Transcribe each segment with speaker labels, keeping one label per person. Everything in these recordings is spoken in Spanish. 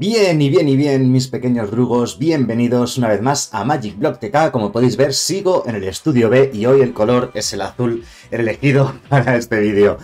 Speaker 1: Bien y bien y bien, mis pequeños rugos, bienvenidos una vez más a Magic Block TK. Como podéis ver, sigo en el estudio B y hoy el color es el azul, elegido para este vídeo.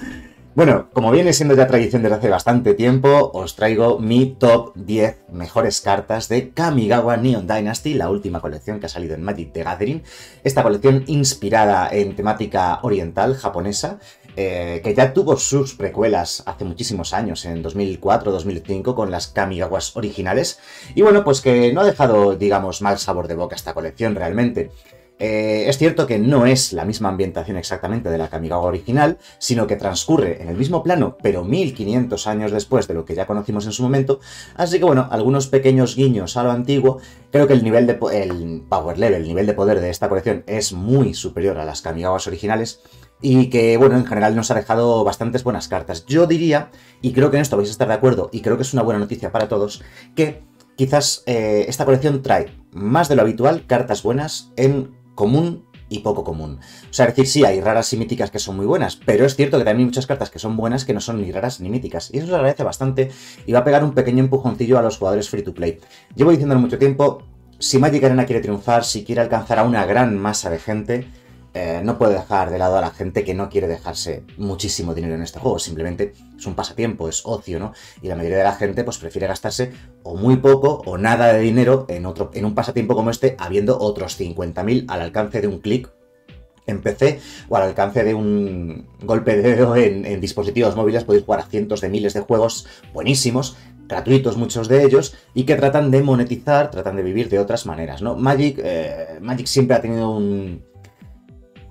Speaker 1: Bueno, como viene siendo ya tradición desde hace bastante tiempo, os traigo mi top 10 mejores cartas de Kamigawa Neon Dynasty, la última colección que ha salido en Magic the Gathering. Esta colección inspirada en temática oriental japonesa eh, que ya tuvo sus precuelas hace muchísimos años, en 2004-2005, con las Kamigawas originales, y bueno, pues que no ha dejado, digamos, mal sabor de boca esta colección realmente. Eh, es cierto que no es la misma ambientación exactamente de la Kamigawa original, sino que transcurre en el mismo plano, pero 1500 años después de lo que ya conocimos en su momento, así que bueno, algunos pequeños guiños a lo antiguo, creo que el nivel de el power level, el nivel de poder de esta colección es muy superior a las Kamigawas originales, y que, bueno, en general nos ha dejado bastantes buenas cartas. Yo diría, y creo que en esto vais a estar de acuerdo, y creo que es una buena noticia para todos, que quizás eh, esta colección trae más de lo habitual cartas buenas en común y poco común. O sea, decir, sí, hay raras y míticas que son muy buenas, pero es cierto que también hay muchas cartas que son buenas que no son ni raras ni míticas. Y eso se agradece bastante y va a pegar un pequeño empujoncillo a los jugadores free to play. Llevo diciéndolo mucho tiempo, si Magic Arena quiere triunfar, si quiere alcanzar a una gran masa de gente, eh, no puedo dejar de lado a la gente que no quiere dejarse muchísimo dinero en este juego, simplemente es un pasatiempo, es ocio, ¿no? Y la mayoría de la gente pues prefiere gastarse o muy poco o nada de dinero en, otro, en un pasatiempo como este, habiendo otros 50.000 al alcance de un clic en PC o al alcance de un golpe de dedo en, dispositivos móviles podéis jugar a cientos de miles de juegos buenísimos, gratuitos muchos de ellos y que tratan de monetizar, tratan de vivir de otras maneras, ¿no? Magic, eh, Magic siempre ha tenido un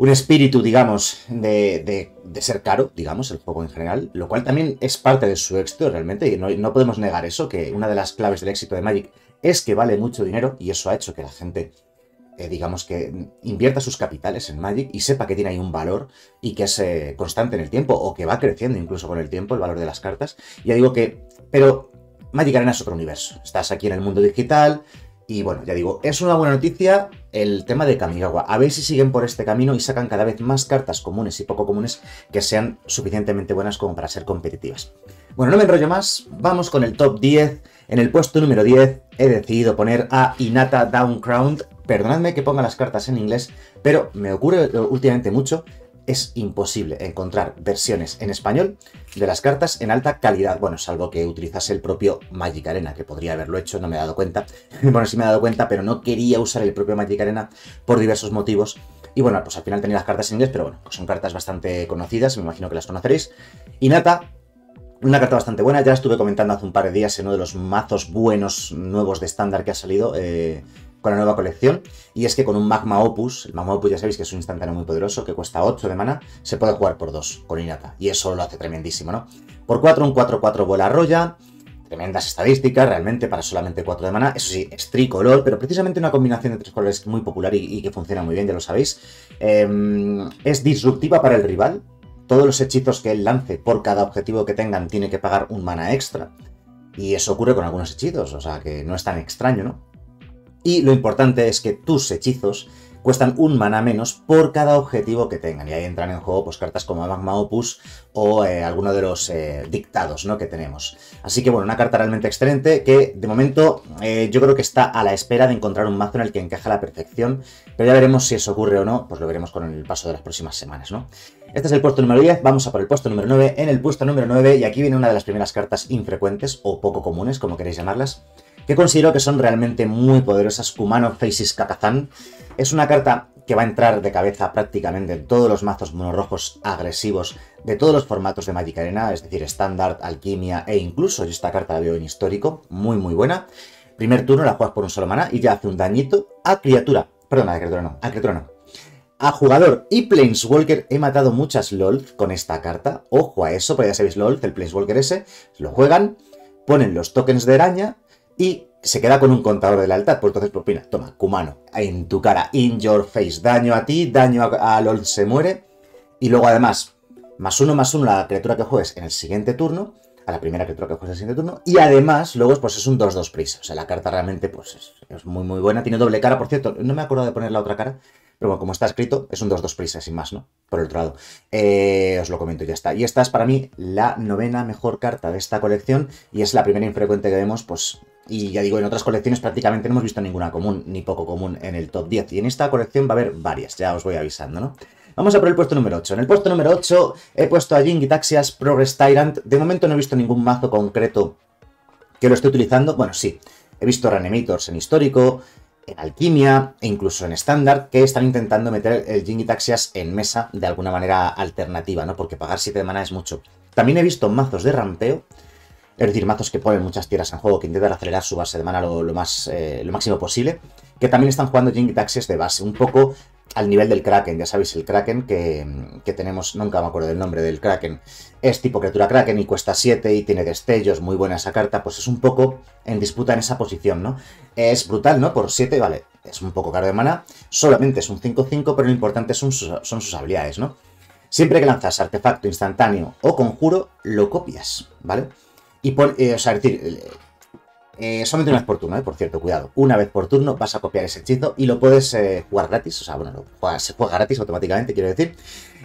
Speaker 1: un espíritu, digamos, de, de, ser caro, digamos, el juego en general, lo cual también es parte de su éxito realmente, y no, podemos negar eso, que una de las claves del éxito de Magic es que vale mucho dinero, y eso ha hecho que la gente, eh, digamos, que invierta sus capitales en Magic y sepa que tiene ahí un valor y que es eh, constante en el tiempo, o que va creciendo incluso con el tiempo el valor de las cartas. Ya digo que, pero Magic Arena es otro universo, estás aquí en el mundo digital, y bueno, ya digo, es una buena noticia el tema de Kamigawa. A ver si siguen por este camino y sacan cada vez más cartas comunes y poco comunes que sean suficientemente buenas como para ser competitivas. Bueno, no me enrollo más, vamos con el top 10. En el puesto número 10 he decidido poner a Inata Downcrowned. Perdonadme que ponga las cartas en inglés, pero me ocurre últimamente mucho es imposible encontrar versiones en español de las cartas en alta calidad. Bueno, salvo que utilizase el propio Magic Arena, que podría haberlo hecho, no me he dado cuenta. bueno, sí me he dado cuenta, pero no quería usar el propio Magic Arena por diversos motivos. Y bueno, pues al final tenía las cartas en inglés, pero bueno, pues son cartas bastante conocidas, me imagino que las conoceréis. Y Nata, una carta bastante buena, ya la estuve comentando hace un par de días en uno de los mazos buenos nuevos de estándar que ha salido. Eh, con la nueva colección, y es que con un Magma Opus, el Magma Opus ya sabéis que es un instantáneo muy poderoso, que cuesta 8 de mana, se puede jugar por 2 con Inata, y eso lo hace tremendísimo, ¿no? Por 4, un 4-4 bola tremendas estadísticas realmente para solamente 4 de mana, eso sí, es tricolor, pero precisamente una combinación de tres colores muy popular y, que funciona muy bien, ya lo sabéis. Em, es disruptiva para el rival, todos los hechizos que él lance por cada objetivo que tengan tiene que pagar un mana extra, y eso ocurre con algunos hechizos, o sea que no es tan extraño, ¿no? Y lo importante es que tus hechizos cuestan un mana menos por cada objetivo que tengan. Y ahí entran en juego pues, cartas como Magma Opus o eh, alguno de los eh, dictados ¿no? que tenemos. Así que bueno, una carta realmente excelente que de momento eh, yo creo que está a la espera de encontrar un mazo en el que encaja a la perfección. Pero ya veremos si eso ocurre o no, pues lo veremos con el paso de las próximas semanas, ¿no? Este es el puesto número 10, vamos a por el puesto número 9. En el puesto número 9, y aquí viene una de las primeras cartas infrecuentes o poco comunes, como queréis llamarlas, que considero que son realmente muy poderosas. Kumano Faces Kakazan es una carta que va a entrar de cabeza prácticamente en todos los mazos monorrojos agresivos de todos los formatos de Magic Arena, es decir, estándar, alquimia e incluso, esta carta la veo en histórico, muy muy buena. Primer turno la juegas por un solo maná y ya hace un dañito a criatura, perdón, a criatura no, a criatura no. A jugador y Planeswalker he matado muchas LOL con esta carta. Ojo a eso, porque ya sabéis LOL, el Planeswalker ese. Lo juegan, ponen los tokens de araña y se queda con un contador de lealtad, pues entonces propina, toma, Kumano, en tu cara, in your face, daño a ti, daño a, a se muere, y luego además, más uno, más uno la criatura que juegues en el siguiente turno, a la primera criatura que juegues en el siguiente turno, y además, luego, pues es un 2-2 prisa, o sea, la carta realmente, pues es, muy muy buena, tiene doble cara, por cierto, no me acuerdo de poner la otra cara, pero bueno, como está escrito, es un 2-2 prisa, sin más, ¿no? Por el otro lado, eh, os lo comento, ya está. Y esta es para mí la novena mejor carta de esta colección, y es la primera infrecuente que vemos, pues y ya digo, en otras colecciones prácticamente no hemos visto ninguna común, ni poco común en el top 10. Y en esta colección va a haber varias, ya os voy avisando, ¿no? Vamos a por el puesto número 8. En el puesto número 8 he puesto a Jingy Taxias Progress Tyrant. De momento no he visto ningún mazo concreto que lo esté utilizando. Bueno, sí, he visto Reanimators en histórico, en alquimia e incluso en estándar que están intentando meter el Jingy Taxias en mesa de alguna manera alternativa, ¿no? Porque pagar 7 de mana es mucho. También he visto mazos de rampeo es decir, mazos que ponen muchas tierras en juego, que intentan acelerar su base de mana lo, más, eh, lo máximo posible. Que también están jugando Jink Taxes de base, un poco al nivel del Kraken, ya sabéis, el Kraken que, que, tenemos, nunca me acuerdo del nombre del Kraken, es tipo criatura Kraken y cuesta 7 y tiene destellos, muy buena esa carta, pues es un poco en disputa en esa posición, ¿no? Es brutal, ¿no? Por 7, vale, es un poco caro de mana, solamente es un 5-5, pero lo importante son sus, son sus habilidades, ¿no? Siempre que lanzas artefacto instantáneo o conjuro, lo copias, ¿vale? Y por, eh, o sea, es decir, eh, solamente una vez por turno, eh, por cierto, cuidado. Una vez por turno vas a copiar ese hechizo y lo puedes jugar gratis. O sea, bueno, se juega gratis automáticamente, quiero decir.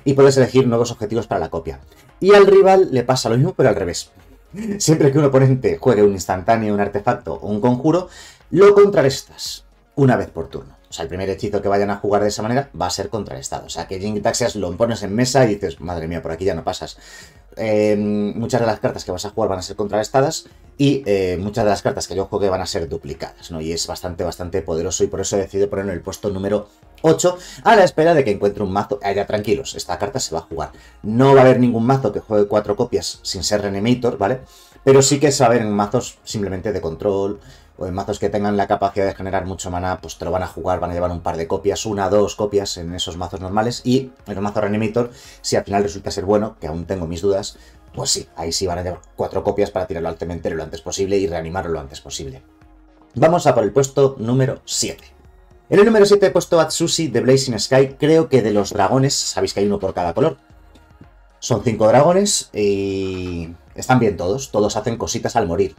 Speaker 1: Y puedes elegir nuevos objetivos para la copia. Y al rival le pasa lo mismo, pero al revés. Siempre que un oponente juegue un instantáneo, un artefacto o un conjuro, lo contrarrestas una vez por turno. O sea, el primer hechizo que vayan a jugar de esa manera va a ser contrarrestado. O sea, que Jinx lo pones en mesa y dices, madre mía, por aquí ya no pasas. Em, muchas de las cartas que vas a jugar van a ser contrarrestadas y eh, muchas de las cartas que yo juegue van a ser duplicadas, ¿no? Y es bastante, bastante poderoso y por eso he decidido ponerlo en el puesto número 8 a la espera de que encuentre un mazo. allá ah, tranquilos, esta carta se va a jugar. No va a haber ningún mazo que juegue cuatro copias sin ser Reanimator, ¿vale? Pero sí que se va a en mazos simplemente de control, o pues, en mazos que tengan la capacidad de generar mucho mana pues te lo van a jugar, van a llevar un par de copias, una, dos copias en esos mazos normales, y en el mazo Reanimator, si al final resulta ser bueno, que aún tengo mis dudas, pues sí, ahí sí van a llevar cuatro copias para tirarlo al cementerio lo antes posible y reanimarlo lo antes posible. Vamos a por el puesto número 7. En el número 7 he puesto Atsushi de Blazing Sky, creo que de los dragones, sabéis que hay uno por cada color. Son cinco dragones y están bien todos, todos hacen cositas al morir.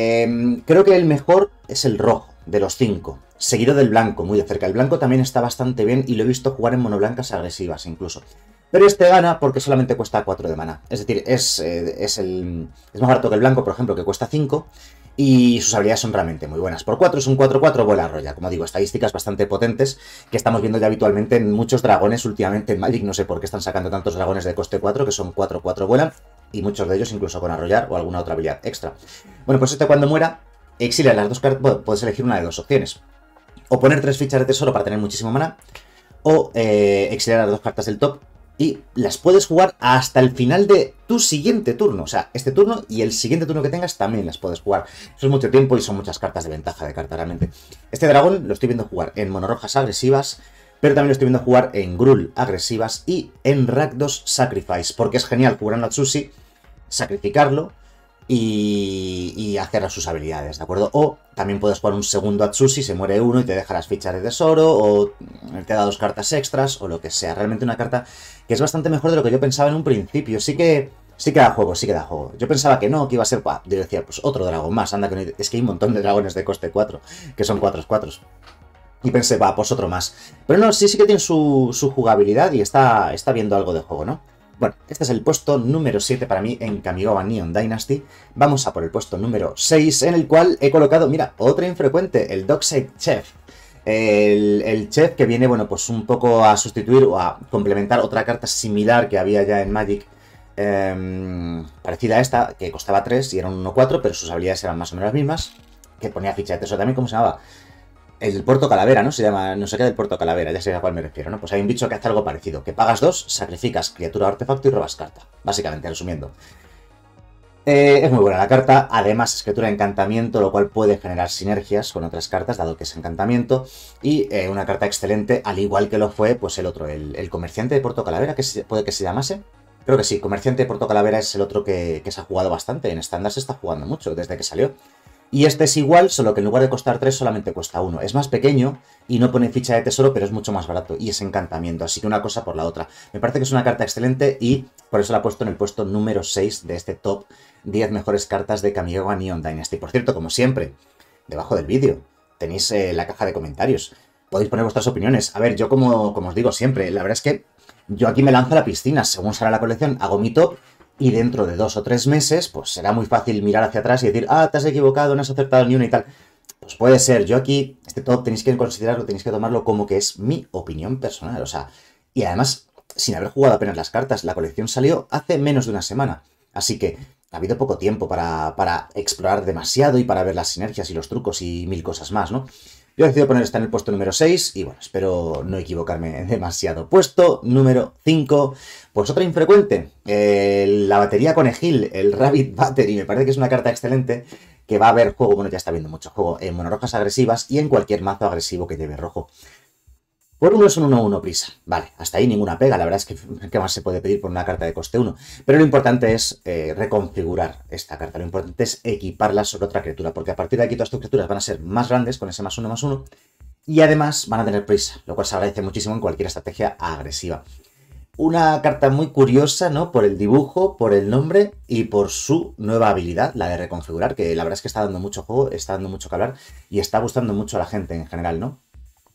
Speaker 1: Em, creo que el mejor es el rojo, de los cinco, seguido del blanco, muy de cerca. El blanco también está bastante bien y lo he visto jugar en monoblancas agresivas incluso. Pero este gana porque solamente cuesta 4 de mana. Es decir, es, eh, es, el, es más barato que el blanco, por ejemplo, que cuesta 5 y sus habilidades son realmente muy buenas. Por 4 es un 4-4 bola roya, como digo, estadísticas bastante potentes que estamos viendo ya habitualmente en muchos dragones últimamente en Magic, no sé por qué están sacando tantos dragones de coste 4 que son 4-4 bola y muchos de ellos incluso con arrollar o alguna otra habilidad extra. Bueno, pues este cuando muera exilia las dos cartas, puedes elegir una de dos opciones. O poner tres fichas de tesoro para tener muchísimo mana, o eh, exiliar las dos cartas del top y las puedes jugar hasta el final de tu siguiente turno. O sea, este turno y el siguiente turno que tengas también las puedes jugar. Eso es mucho tiempo y son muchas cartas de ventaja de carta realmente. Este dragón lo estoy viendo jugar en monorrojas agresivas, pero también lo estoy viendo jugar en Grul agresivas y en Rakdos Sacrifice, porque es genial jugar a Natsushi, sacrificarlo y, y hacer sus habilidades, ¿de acuerdo? O también puedes jugar un segundo Atsushi, se muere uno y te deja las fichas de tesoro, o te da dos cartas extras, o lo que sea. Realmente una carta que es bastante mejor de lo que yo pensaba en un principio. Sí que, sí que da juego, sí que da juego. Yo pensaba que no, que iba a ser... yo decía, pues otro dragón más, anda, que es que hay un montón de dragones de coste 4, que son 4-4. Y pensé, va, pues otro más. Pero no, sí, sí que tiene su, su jugabilidad y está, está viendo algo de juego, ¿no? Bueno, este es el puesto número 7 para mí en Kamigawa Neon Dynasty. Vamos a por el puesto número 6, en el cual he colocado, mira, otra infrecuente, el Dockside Chef. El, chef que viene, bueno, pues un poco a sustituir o a complementar otra carta similar que había ya en Magic, em, parecida a esta, que costaba 3 y era un 1-4, pero sus habilidades eran más o menos las mismas, que ponía ficha de tesoro también, ¿cómo se llamaba? El Puerto Calavera, ¿no? Se llama, no sé qué del Puerto Calavera, ya sé a cuál me refiero, ¿no? Pues hay un bicho que hace algo parecido, que pagas dos, sacrificas criatura artefacto y robas carta, básicamente, resumiendo. Eh, es muy buena la carta, además es criatura de encantamiento, lo cual puede generar sinergias con otras cartas, dado que es encantamiento, y eh, una carta excelente, al igual que lo fue pues el otro, el, comerciante de Puerto Calavera, que puede que se llamase. Creo que sí, comerciante de Puerto Calavera es el otro que se ha jugado bastante, en estándar se está jugando mucho desde que salió. Y este es igual, solo que en lugar de costar 3 solamente cuesta 1. Es más pequeño y no pone ficha de tesoro, pero es mucho más barato y es encantamiento. Así que una cosa por la otra. Me parece que es una carta excelente y por eso la he puesto en el puesto número 6 de este top 10 mejores cartas de Kamigawa Neon Dynasty. Por cierto, como siempre, debajo del vídeo tenéis eh, la caja de comentarios. Podéis poner vuestras opiniones. A ver, yo como, como os digo siempre, la verdad es que yo aquí me lanzo a la piscina. Según será la colección, a mi y dentro de dos o tres meses, pues será muy fácil mirar hacia atrás y decir, ah, te has equivocado, no has acertado ni una y tal. Pues puede ser, yo aquí, este todo tenéis que considerarlo, tenéis que tomarlo como que es mi opinión personal, o sea, y además, sin haber jugado apenas las cartas, la colección salió hace menos de una semana, así que ha habido poco tiempo para, para explorar demasiado y para ver las sinergias y los trucos y mil cosas más, ¿no? Yo he decidido poner esta en el puesto número 6 y bueno, espero no equivocarme demasiado. Puesto número 5, pues otra infrecuente, la batería Egil, el Rabbit Battery, me parece que es una carta excelente que va a haber juego, bueno, ya está viendo mucho juego en monorrojas agresivas y en cualquier mazo agresivo que lleve rojo. Por uno es un 1-1 prisa. Vale, hasta ahí ninguna pega. La verdad es que ¿qué más se puede pedir por una carta de coste 1? Pero lo importante es eh, reconfigurar esta carta. Lo importante es equiparla sobre otra criatura. Porque a partir de aquí todas tus criaturas van a ser más grandes con ese más 1 más 1. Y además van a tener prisa. Lo cual se agradece muchísimo en cualquier estrategia agresiva. Una carta muy curiosa, ¿no? Por el dibujo, por el nombre y por su nueva habilidad, la de reconfigurar, que la verdad es que está dando mucho juego, está dando mucho que hablar y está gustando mucho a la gente en general, ¿no?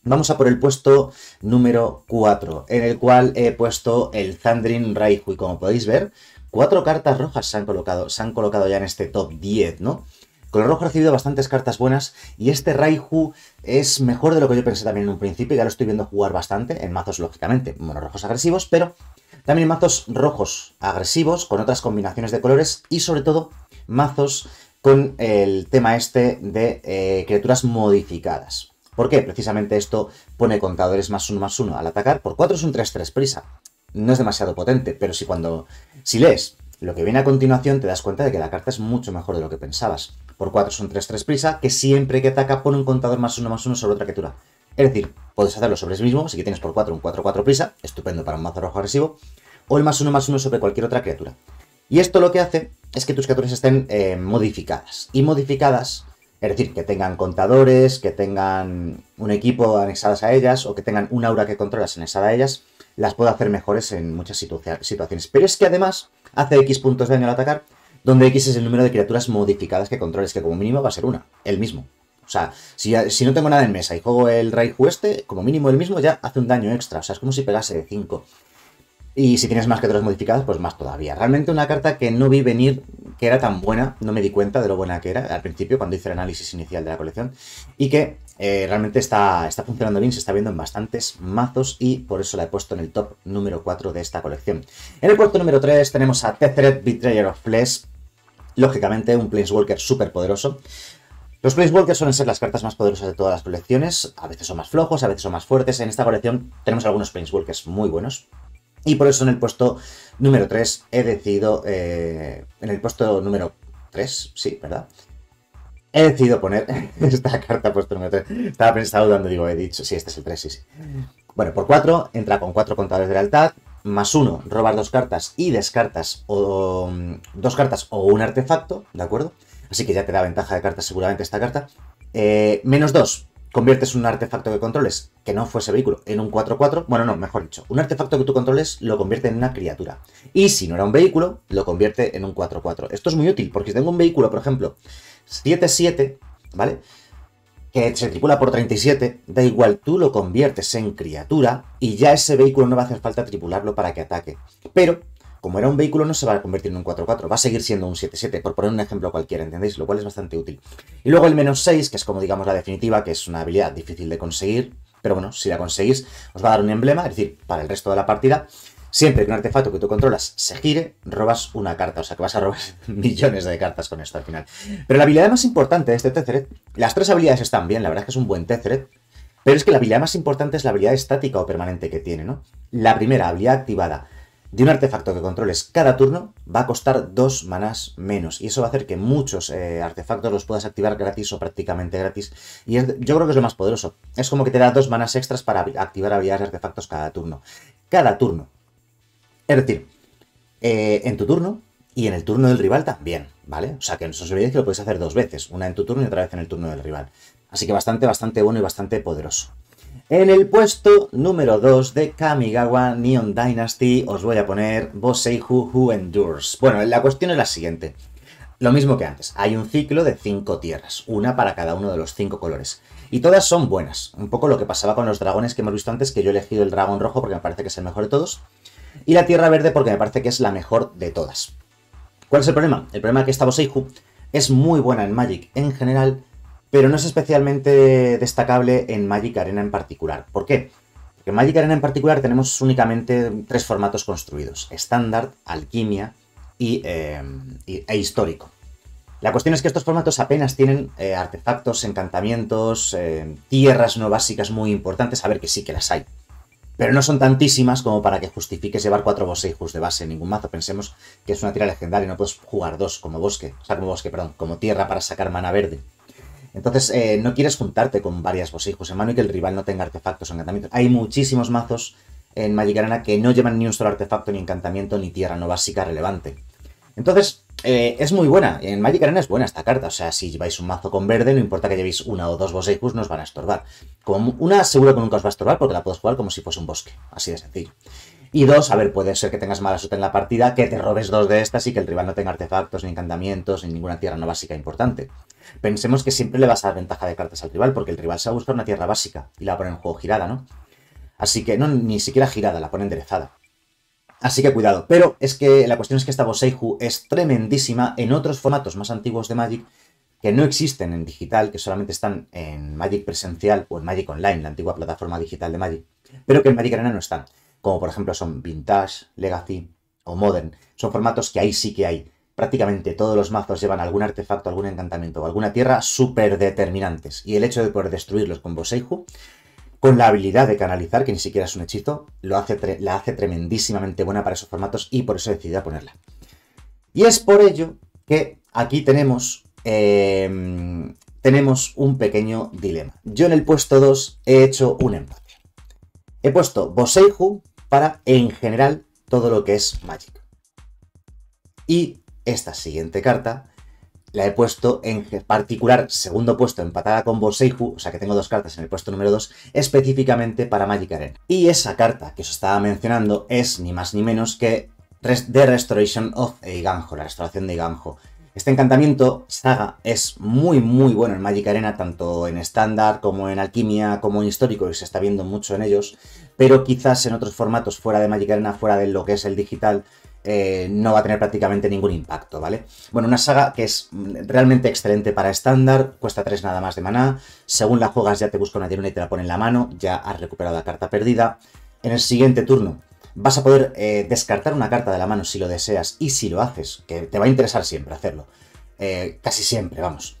Speaker 1: Vamos a por el puesto número 4, en el cual he puesto el Zandrin Y Como podéis ver, cuatro cartas rojas se han colocado, han colocado ya en este top 10, ¿no? Color rojo ha recibido bastantes cartas buenas y este Raihu es mejor de lo que yo pensé también en un principio, ya lo estoy viendo jugar bastante en mazos, lógicamente, rojos agresivos, pero también mazos rojos agresivos con otras combinaciones de colores y sobre todo mazos con el tema este de eh, criaturas modificadas. ¿Por qué? Precisamente esto pone contadores más uno más uno al atacar. Por 4 es un 3-3 prisa. No es demasiado potente, pero si cuando. Si lees lo que viene a continuación, te das cuenta de que la carta es mucho mejor de lo que pensabas. Por 4 es un 3-3 prisa, que siempre que ataca pone un contador más uno más uno sobre otra criatura. Es decir, puedes hacerlo sobre sí mismo, si que tienes por 4 un 4-4 prisa, estupendo para un mazo rojo agresivo, o el más uno más uno sobre cualquier otra criatura. Y esto lo que hace es que tus criaturas estén eh, modificadas. Y modificadas es decir, que tengan contadores, que tengan un equipo anexadas a ellas o que tengan un aura que controlas anexada a ellas, las puedo hacer mejores en muchas situaciones. Pero es que además hace X puntos de daño al atacar, donde X es el número de criaturas modificadas que controles, que como mínimo va a ser una, el mismo. O sea, si, no tengo nada en mesa y juego el Raiju este, como mínimo el mismo ya hace un daño extra. O sea, es como si pegase de 5. Y si tienes más criaturas modificadas, pues más todavía. Realmente una carta que no vi venir, que era tan buena, no me di cuenta de lo buena que era al principio, cuando hice el análisis inicial de la colección, y que eh, realmente está, está funcionando bien, se está viendo en bastantes mazos, y por eso la he puesto en el top número 4 de esta colección. En el cuarto número 3 tenemos a Tethered Betrayer of Flesh, lógicamente un Planeswalker súper poderoso, los Planeswalkers suelen ser las cartas más poderosas de todas las colecciones, a veces son más flojos, a veces son más fuertes. En esta colección tenemos algunos Planeswalkers muy buenos, y por eso en el puesto número 3 he decidido, eh, en el puesto número 3, sí, ¿verdad? He decidido poner esta carta puesto número 3. Estaba pensando dando, digo, he dicho, sí, este es el 3, sí, sí. Bueno, por 4, entra con 4 contadores de lealtad, más 1, robar dos cartas y descartas o, mm, dos cartas o un artefacto, ¿de acuerdo? Así que ya te da ventaja de cartas seguramente esta carta. Eh, menos 2, conviertes un artefacto que controles, que no fuese vehículo, en un 4-4, bueno, no, mejor dicho, un artefacto que tú controles lo convierte en una criatura. Y si no era un vehículo, lo convierte en un 4-4. Esto es muy útil, porque si tengo un vehículo, por ejemplo, 7-7, ¿vale? Que se tripula por 37, da igual, tú lo conviertes en criatura y ya ese vehículo no va a hacer falta tripularlo para que ataque. Pero como era un vehículo, no se va a convertir en un 4-4, va a seguir siendo un 7-7, por poner un ejemplo cualquiera, ¿entendéis? Lo cual es bastante útil. Y luego el menos 6, que es como digamos la definitiva, que es una habilidad difícil de conseguir, pero bueno, si la conseguís, os va a dar un emblema, es decir, para el resto de la partida, siempre que un artefacto que tú controlas se gire, robas una carta, o sea que vas a robar millones de cartas con esto al final. Pero la habilidad más importante de este Tetheret, las tres habilidades están bien, la verdad es que es un buen Tetheret, pero es que la habilidad más importante es la habilidad estática o permanente que tiene, ¿no? La primera, habilidad activada de un artefacto que controles cada turno va a costar dos manas menos. Y eso va a hacer que muchos eh, artefactos los puedas activar gratis o prácticamente gratis. Y yo creo que es lo más poderoso. Es como que te da dos manas extras para activar habilidades de artefactos cada turno. Cada turno. Es decir, eh, en tu turno y en el turno del rival también, ¿vale? O sea que en os que lo puedes hacer dos veces. Una en tu turno y otra vez en el turno del rival. Así que bastante, bastante bueno y bastante poderoso. En el puesto número 2 de Kamigawa Neon Dynasty os voy a poner Boseihu Who Endures. Bueno, la cuestión es la siguiente. Lo mismo que antes, hay un ciclo de 5 tierras, una para cada uno de los 5 colores. Y todas son buenas, un poco lo que pasaba con los dragones que hemos visto antes, que yo he elegido el dragón rojo porque me parece que es el mejor de todos, y la tierra verde porque me parece que es la mejor de todas. ¿Cuál es el problema? El problema es que esta Boseihu es muy buena en Magic en general, pero no es especialmente destacable en Magic Arena en particular. ¿Por qué? Porque en Magic Arena en particular tenemos únicamente tres formatos construidos, estándar, alquimia y, em, e histórico. La cuestión es que estos formatos apenas tienen eh, artefactos, encantamientos, em, tierras no básicas muy importantes, a ver que sí que las hay. Pero no son tantísimas como para que justifiques llevar cuatro boseijus de base en ningún mazo. Pensemos que es una tira legendaria, no puedes jugar dos como bosque, o sea, como bosque, perdón, como tierra para sacar mana verde. Entonces, eh, no quieres juntarte con varias bosijos en mano y que el rival no tenga artefactos o encantamientos. Hay muchísimos mazos en Magic Arena que no llevan ni un solo artefacto, ni encantamiento, ni tierra no básica relevante. Entonces, eh, es muy buena. En Magic Arena es buena esta carta. O sea, si lleváis un mazo con verde, no importa que llevéis una o dos Bosijos, no os van a estorbar. Con una seguro que nunca os va a estorbar porque la puedes jugar como si fuese un bosque. Así de sencillo. Y dos, a ver, puede ser que tengas mala suerte en la partida, que te robes dos de estas y que el rival no tenga artefactos, ni encantamientos, ni ninguna tierra no básica importante. Pensemos que siempre le vas a dar ventaja de cartas al rival, porque el rival se va a buscar una tierra básica y la va a poner en juego girada, ¿no? Así que, no, ni siquiera girada, la pone enderezada. Así que cuidado. Pero es que la cuestión es que esta Boseiju es tremendísima en otros formatos más antiguos de Magic que no existen en digital, que solamente están en Magic presencial o en Magic Online, la antigua plataforma digital de Magic, pero que en Magic Arena no están como por ejemplo son Vintage, Legacy o Modern. Son formatos que ahí sí que hay. Prácticamente todos los mazos llevan algún artefacto, algún encantamiento o alguna tierra súper determinantes. Y el hecho de poder destruirlos con Boseiju, con la habilidad de canalizar, que ni siquiera es un hechizo, lo hace la hace tremendísimamente buena para esos formatos y por eso he decidido ponerla. Y es por ello que aquí tenemos, em, tenemos un pequeño dilema. Yo en el puesto 2 he hecho un empate. He puesto Boseiju para, en general, todo lo que es Magic. Y esta siguiente carta la he puesto en particular, segundo puesto, empatada con Boseiju, o sea que tengo dos cartas en el puesto número 2, específicamente para Magic Arena. Y esa carta que os estaba mencionando es ni más ni menos que The Restoration of Eiganjo, la restauración de Eiganjo. Este encantamiento, Saga, es muy muy bueno en Magic Arena, tanto en estándar como en alquimia, como en histórico, y se está viendo mucho en ellos, pero quizás en otros formatos fuera de Magic Arena, fuera de lo que es el digital, eh, no va a tener prácticamente ningún impacto, ¿vale? Bueno, una saga que es realmente excelente para estándar, cuesta 3 nada más de maná, según la juegas ya te busca una diurna y te la pone en la mano, ya has recuperado la carta perdida. En el siguiente turno Vas a poder eh, descartar una carta de la mano si lo deseas y si lo haces, que te va a interesar siempre hacerlo. Eh, casi siempre, vamos.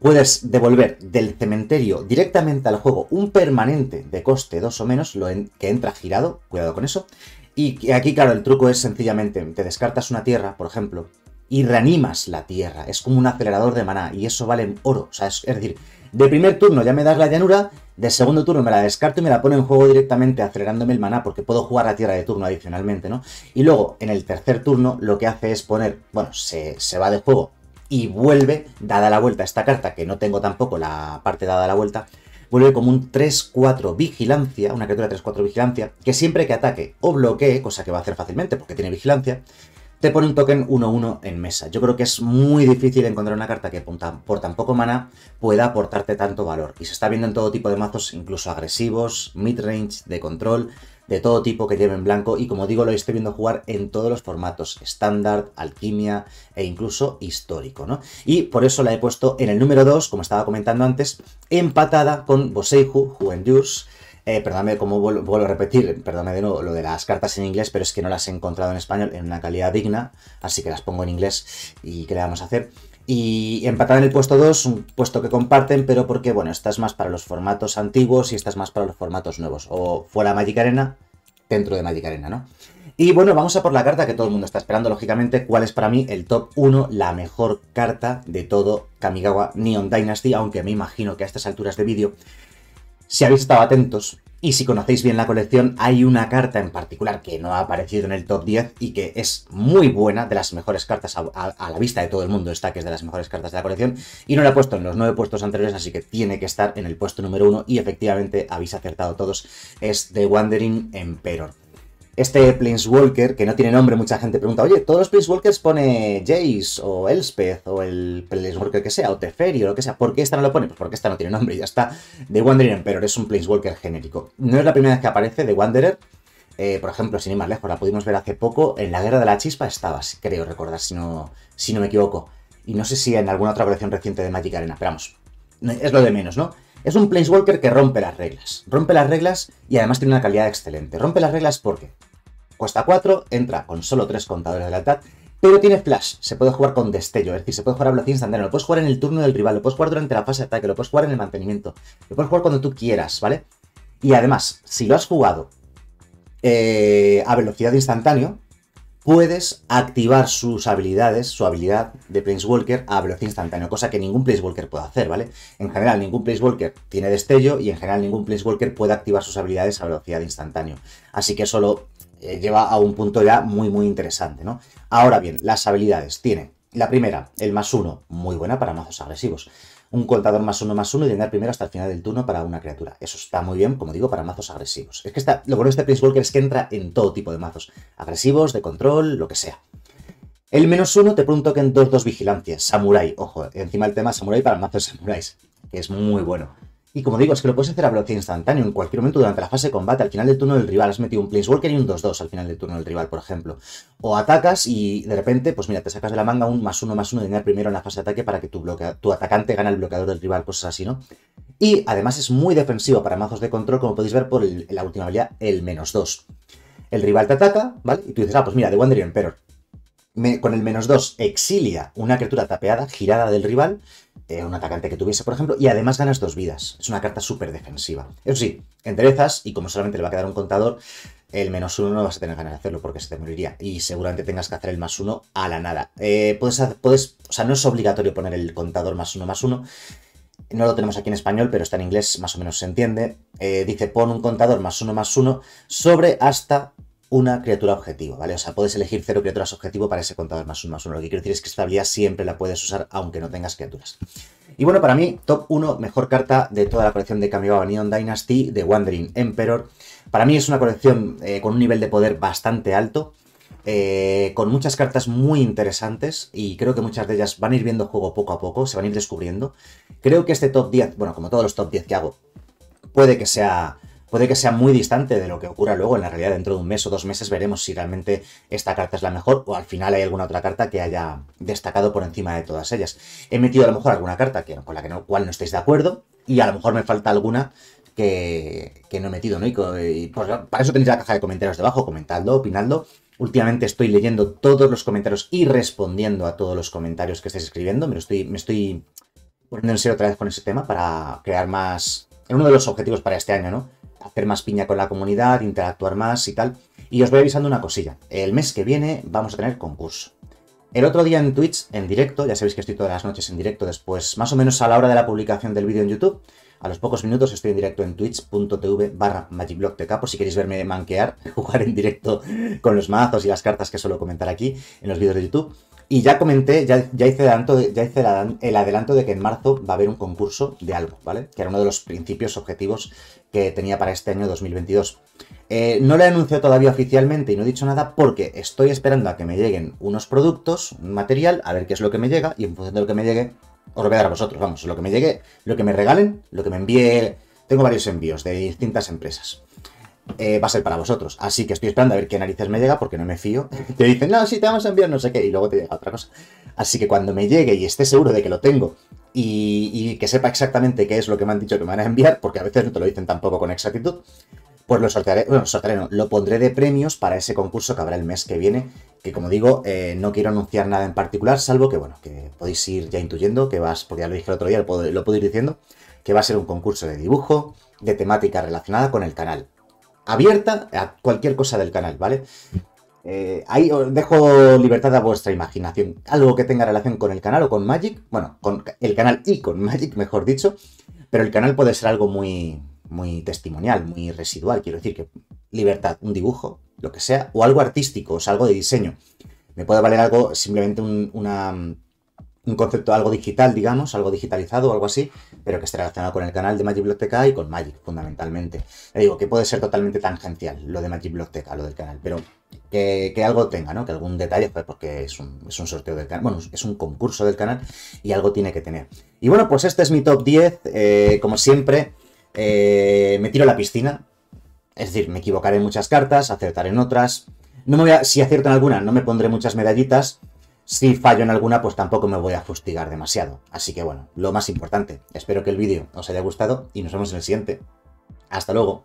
Speaker 1: Puedes devolver del cementerio directamente al juego un permanente de coste 2 o menos, lo que entra girado, cuidado con eso. Y aquí, claro, el truco es sencillamente, te descartas una tierra, por ejemplo, y reanimas la tierra. Es como un acelerador de maná y eso vale oro. O sea, es, decir, de primer turno ya me das la llanura, de segundo turno me la descarto y me la pone en juego directamente acelerándome el maná porque puedo jugar la tierra de turno adicionalmente, ¿no? Y luego, en el tercer turno, lo que hace es poner, bueno, se, se va de juego y vuelve, dada la vuelta esta carta, que no tengo tampoco la parte dada la vuelta, vuelve como un 3-4 vigilancia, una criatura 3-4 vigilancia, que siempre que ataque o bloquee, cosa que va a hacer fácilmente porque tiene vigilancia, te pone un token 1-1 en mesa. Yo creo que es muy difícil encontrar una carta que por tan, poco mana pueda aportarte tanto valor. Y se está viendo en todo tipo de mazos, incluso agresivos, midrange, de control, de todo tipo que lleven blanco. Y como digo, lo estoy viendo jugar en todos los formatos, estándar, alquimia e incluso histórico. ¿no? Y por eso la he puesto en el número 2, como estaba comentando antes, empatada con Boseiju, Juventus eh, perdóname, como vuelvo, a repetir, perdóname de nuevo lo de las cartas en inglés, pero es que no las he encontrado en español en una calidad digna, así que las pongo en inglés y qué le vamos a hacer. Y empatada en el puesto 2, un puesto que comparten, pero porque, bueno, esta es más para los formatos antiguos y esta es más para los formatos nuevos. O fuera Magic Arena, dentro de Magic Arena, ¿no? Y bueno, vamos a por la carta que todo el mundo está esperando, lógicamente, cuál es para mí el top 1, la mejor carta de todo Kamigawa Neon Dynasty, aunque me imagino que a estas alturas de vídeo si habéis estado atentos y si conocéis bien la colección, hay una carta en particular que no ha aparecido en el top 10 y que es muy buena, de las mejores cartas a, la vista de todo el mundo está, que es de las mejores cartas de la colección, y no la he puesto en los nueve puestos anteriores, así que tiene que estar en el puesto número uno y efectivamente habéis acertado todos, es The Wandering Emperor. Este Planeswalker, que no tiene nombre, mucha gente pregunta, oye, todos los Planeswalkers pone Jace o Elspeth o el Planeswalker que sea, o Teferi o lo que sea. ¿Por qué esta no lo pone? Pues porque esta no tiene nombre y ya está. The Wanderer Emperor es un Planeswalker genérico. No es la primera vez que aparece The Wanderer. Eh, por ejemplo, sin ir más lejos, la pudimos ver hace poco, en la Guerra de la Chispa estaba, creo recordar, si no, si no me equivoco. Y no sé si en alguna otra colección reciente de Magic Arena, pero vamos, es lo de menos, ¿no? Es un Planeswalker que rompe las reglas. Rompe las reglas y además tiene una calidad excelente. Rompe las reglas porque cuesta 4, entra con solo 3 contadores de la lealtad, pero tiene flash, se puede jugar con destello, es decir, se puede jugar a velocidad instantánea, lo puedes jugar en el turno del rival, lo puedes jugar durante la fase de ataque, lo puedes jugar en el mantenimiento, lo puedes jugar cuando tú quieras, ¿vale? Y además, si lo has jugado eh, a velocidad instantánea, puedes activar sus habilidades, su habilidad de Prince Walker a velocidad instantánea, cosa que ningún Prince Walker puede hacer, ¿vale? En general, ningún Prince Walker tiene destello y en general ningún Prince Walker puede activar sus habilidades a velocidad instantánea. Así que solo lo eh, lleva a un punto ya muy, muy interesante, ¿no? Ahora bien, las habilidades Tiene la primera, el más uno, muy buena para mazos agresivos un contador más uno más uno y llenar primero hasta el final del turno para una criatura. Eso está muy bien, como digo, para mazos agresivos. Es que está, lo bueno de este Prince Walker es que entra en todo tipo de mazos. Agresivos, de control, lo que sea. El menos uno te pregunto que en 2-2 vigilancia. Samurai, ojo, encima el tema samurai para mazos de samuráis, que es muy bueno. Y como digo, es que lo puedes hacer a bloque instantáneo, en cualquier momento durante la fase de combate, al final del turno del rival. Has metido un Planeswalker y un 2-2 al final del turno del rival, por ejemplo. O atacas y de repente, pues mira, te sacas de la manga un más uno más uno de dinero primero en la fase de ataque para que tu, bloquea, tu atacante gane el bloqueador del rival, cosas así, ¿no? Y además es muy defensivo para mazos de control, como podéis ver por la última habilidad, el menos 2. El rival te ataca, ¿vale? Y tú dices, ah, pues mira, The Wandering Emperor. con el menos 2 exilia una criatura tapeada, girada del rival, eh, un atacante que tuviese, por ejemplo, y además ganas dos vidas. Es una carta súper defensiva. Eso sí, enderezas y como solamente le va a quedar un contador, el menos uno no vas a tener ganas de hacerlo porque se te moriría. Y seguramente tengas que hacer el más uno a la nada. Eh, puedes, puedes, o sea, no es obligatorio poner el contador más uno más uno. No lo tenemos aquí en español, pero está en inglés, más o menos se entiende. Eh, dice, pon un contador más uno más uno sobre hasta una criatura objetivo, ¿vale? O sea, puedes elegir cero criaturas objetivo para ese contador más uno más uno. Lo que quiero decir es que esta habilidad siempre la puedes usar aunque no tengas criaturas. Y bueno, para mí, top 1, mejor carta de toda la colección de Kamigawa Neon Dynasty de Wandering Emperor. Para mí es una colección eh, con un nivel de poder bastante alto, eh, con muchas cartas muy interesantes y creo que muchas de ellas van a ir viendo juego poco a poco, se van a ir descubriendo. Creo que este top 10, bueno, como todos los top 10 que hago, puede que sea puede que sea muy distante de lo que ocurra luego. En la realidad, dentro de un mes o dos meses veremos si realmente esta carta es la mejor o al final hay alguna otra carta que haya destacado por encima de todas ellas. He metido a lo mejor alguna carta con la que no, cual no estáis de acuerdo y a lo mejor me falta alguna que, no he metido, ¿no? Y, pues, para eso tenéis la caja de comentarios debajo, comentando, opinadlo. Últimamente estoy leyendo todos los comentarios y respondiendo a todos los comentarios que estáis escribiendo. Me, estoy, me estoy poniendo en serio otra vez con ese tema para crear más... Es uno de los objetivos para este año, ¿no? hacer más piña con la comunidad, interactuar más y tal. Y os voy avisando una cosilla. El mes que viene vamos a tener concurso. El otro día en Twitch, en directo, ya sabéis que estoy todas las noches en directo después, más o menos a la hora de la publicación del vídeo en YouTube, a los pocos minutos estoy en directo en twitch.tv barra TK por si queréis verme manquear, jugar en directo con los mazos y las cartas que suelo comentar aquí en los vídeos de YouTube. Y ya comenté, ya, hice, el adelanto de que en marzo va a haber un concurso de algo, ¿vale? Que era uno de los principios objetivos que tenía para este año 2022. Eh, no lo he anunciado todavía oficialmente y no he dicho nada porque estoy esperando a que me lleguen unos productos, un material, a ver qué es lo que me llega y en función de lo que me llegue, os lo voy a dar a vosotros, vamos, lo que me llegue, lo que me regalen, lo que me envíe. Tengo varios envíos de distintas empresas. Eh, va a ser para vosotros. Así que estoy esperando a ver qué narices me llega porque no me fío. te dicen, no, si te vamos a enviar no sé qué, y luego te llega otra cosa. Así que cuando me llegue y esté seguro de que lo tengo y, que sepa exactamente qué es lo que me han dicho que me van a enviar, porque a veces no te lo dicen tampoco con exactitud, pues lo sortearé, bueno, sortearé no, lo pondré de premios para ese concurso que habrá el mes que viene, que como digo, eh, no quiero anunciar nada en particular, salvo que, bueno, que podéis ir ya intuyendo, que vas, porque ya lo dije el otro día, lo lo puedo ir diciendo, que va a ser un concurso de dibujo, de temática relacionada con el canal abierta a cualquier cosa del canal, ¿vale? Eh, ahí os dejo libertad a vuestra imaginación. Algo que tenga relación con el canal o con Magic, bueno, con el canal y con Magic, mejor dicho, pero el canal puede ser algo muy, muy testimonial, muy residual, quiero decir que libertad, un dibujo, lo que sea, o algo artístico, o sea, algo de diseño. Me puede valer algo, simplemente una, un concepto algo digital, digamos, algo digitalizado o algo así, pero que esté relacionado con el canal de Magic Biblioteca y con Magic, fundamentalmente. Le digo que puede ser totalmente tangencial lo de Magic Biblioteca, lo del canal, pero que, algo tenga, ¿no? Que algún detalle, pues porque es un, es un sorteo del canal, bueno, es un concurso del canal y algo tiene que tener. Y bueno, pues este es mi top 10, eh, como siempre, eh, me tiro a la piscina, es decir, me equivocaré en muchas cartas, acertaré en otras, no me voy a, si acierto en alguna, no me pondré muchas medallitas, si fallo en alguna, pues tampoco me voy a fustigar demasiado. Así que bueno, lo más importante. Espero que el vídeo os haya gustado y nos vemos en el siguiente. ¡Hasta luego!